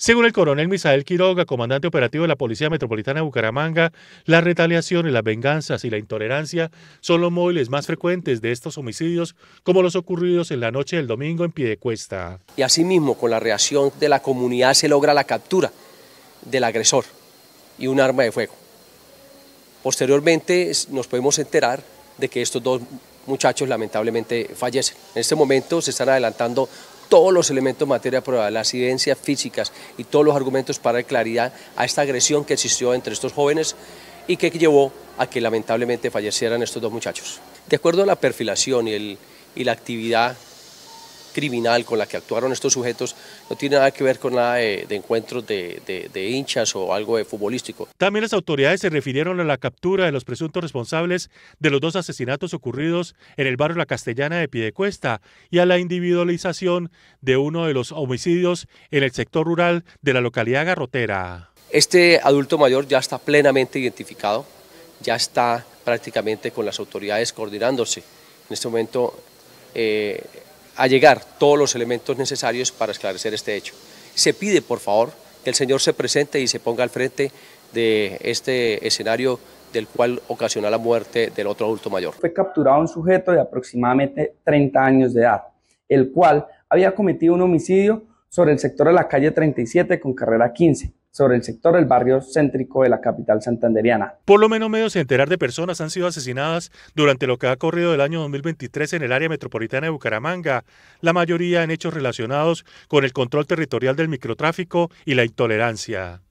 Según el coronel Misael Quiroga, comandante operativo de la Policía Metropolitana de Bucaramanga, las retaliaciones, las venganzas y la intolerancia son los móviles más frecuentes de estos homicidios, como los ocurridos en la noche del domingo en Piedecuesta. Y asimismo, con la reacción de la comunidad se logra la captura del agresor y un arma de fuego. Posteriormente nos podemos enterar de que estos dos muchachos lamentablemente fallecen. En este momento se están adelantando todos los elementos materia prueba, las evidencias físicas y todos los argumentos para dar claridad a esta agresión que existió entre estos jóvenes y que llevó a que lamentablemente fallecieran estos dos muchachos. De acuerdo a la perfilación y, y la actividad criminal con la que actuaron estos sujetos no tiene nada que ver con nada de, encuentros de, hinchas o algo de futbolístico. También las autoridades se refirieron a la captura de los presuntos responsables de los dos asesinatos ocurridos en el barrio La Castellana de Piedecuesta y a la individualización de uno de los homicidios en el sector rural de la localidad garrotera. Este adulto mayor ya está plenamente identificado, ya está prácticamente con las autoridades coordinándose. En este momento eh, a llegar todos los elementos necesarios para esclarecer este hecho. Se pide, por favor, que el señor se presente y se ponga al frente de este escenario del cual ocasiona la muerte del otro adulto mayor. Fue capturado un sujeto de aproximadamente 30 años de edad, el cual había cometido un homicidio sobre el sector de la calle 37 con carrera 15 sobre el sector del barrio céntrico de la capital santanderiana. Por lo menos medio centenar de personas han sido asesinadas durante lo que ha corrido el año 2023 en el área metropolitana de Bucaramanga, la mayoría en hechos relacionados con el control territorial del microtráfico y la intolerancia.